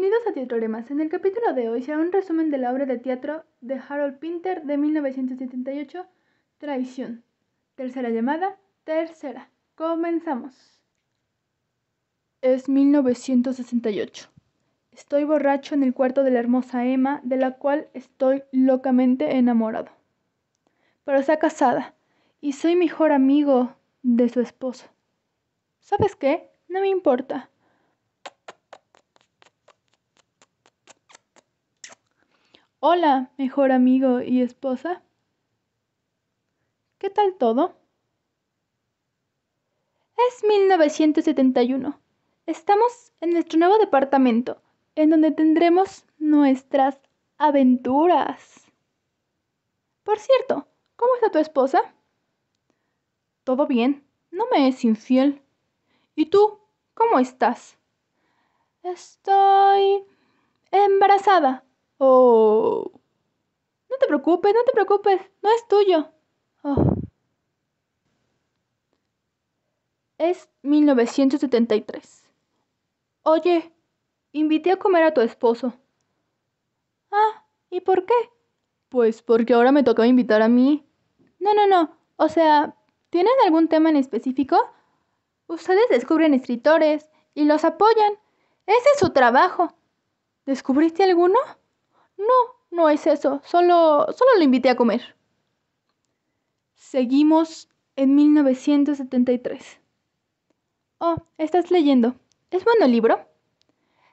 Bienvenidos a Teatroremas. En el capítulo de hoy se un resumen de la obra de teatro de Harold Pinter de 1978, Traición. Tercera llamada, tercera. Comenzamos. Es 1968. Estoy borracho en el cuarto de la hermosa Emma, de la cual estoy locamente enamorado. Pero está casada y soy mejor amigo de su esposo. ¿Sabes qué? No me importa. Hola, mejor amigo y esposa. ¿Qué tal todo? Es 1971. Estamos en nuestro nuevo departamento, en donde tendremos nuestras aventuras. Por cierto, ¿cómo está tu esposa? Todo bien, no me es infiel. ¿Y tú? ¿Cómo estás? Estoy embarazada Oh, no te preocupes, no te preocupes, no es tuyo. Oh. Es 1973. Oye, invité a comer a tu esposo. Ah, ¿y por qué? Pues porque ahora me tocaba invitar a mí. No, no, no. O sea, ¿tienen algún tema en específico? Ustedes descubren escritores y los apoyan. Ese es su trabajo. ¿Descubriste alguno? No, no es eso, solo, solo lo invité a comer. Seguimos en 1973. Oh, estás leyendo. ¿Es bueno el libro?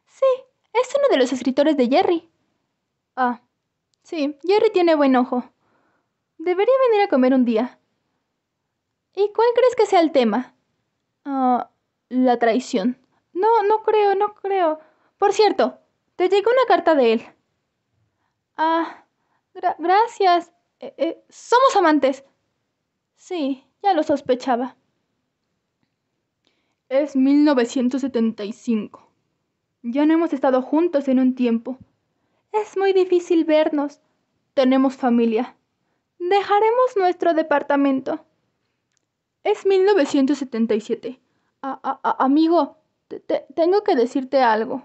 Sí, es uno de los escritores de Jerry. Ah, sí, Jerry tiene buen ojo. Debería venir a comer un día. ¿Y cuál crees que sea el tema? Ah, la traición. No, no creo, no creo. Por cierto, te llegó una carta de él. Ah, gracias. Eh, eh, somos amantes. Sí, ya lo sospechaba. Es 1975. Ya no hemos estado juntos en un tiempo. Es muy difícil vernos. Tenemos familia. Dejaremos nuestro departamento. Es 1977. amigo, tengo que decirte algo.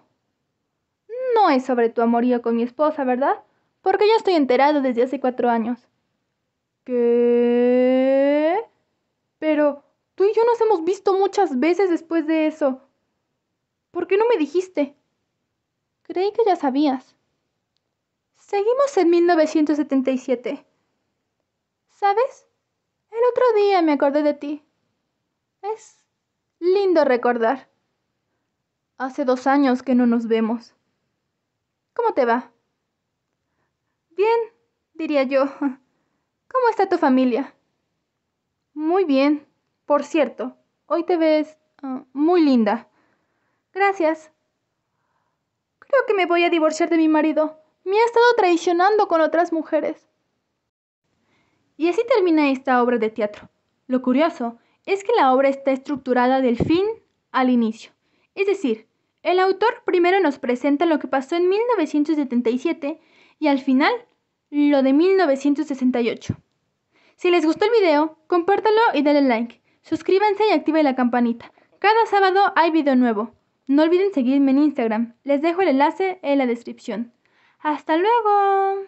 No es sobre tu amorío con mi esposa, ¿verdad? Porque ya estoy enterado desde hace cuatro años. ¿Qué? Pero tú y yo nos hemos visto muchas veces después de eso. ¿Por qué no me dijiste? Creí que ya sabías. Seguimos en 1977. ¿Sabes? El otro día me acordé de ti. Es lindo recordar. Hace dos años que no nos vemos. ¿Cómo te va? Bien, diría yo. ¿Cómo está tu familia? Muy bien. Por cierto, hoy te ves ah, muy linda. Gracias. Creo que me voy a divorciar de mi marido. Me ha estado traicionando con otras mujeres. Y así termina esta obra de teatro. Lo curioso es que la obra está estructurada del fin al inicio. Es decir, el autor primero nos presenta lo que pasó en 1977 y al final lo de 1968. Si les gustó el video, compártanlo y denle like. Suscríbanse y activen la campanita. Cada sábado hay video nuevo. No olviden seguirme en Instagram. Les dejo el enlace en la descripción. ¡Hasta luego!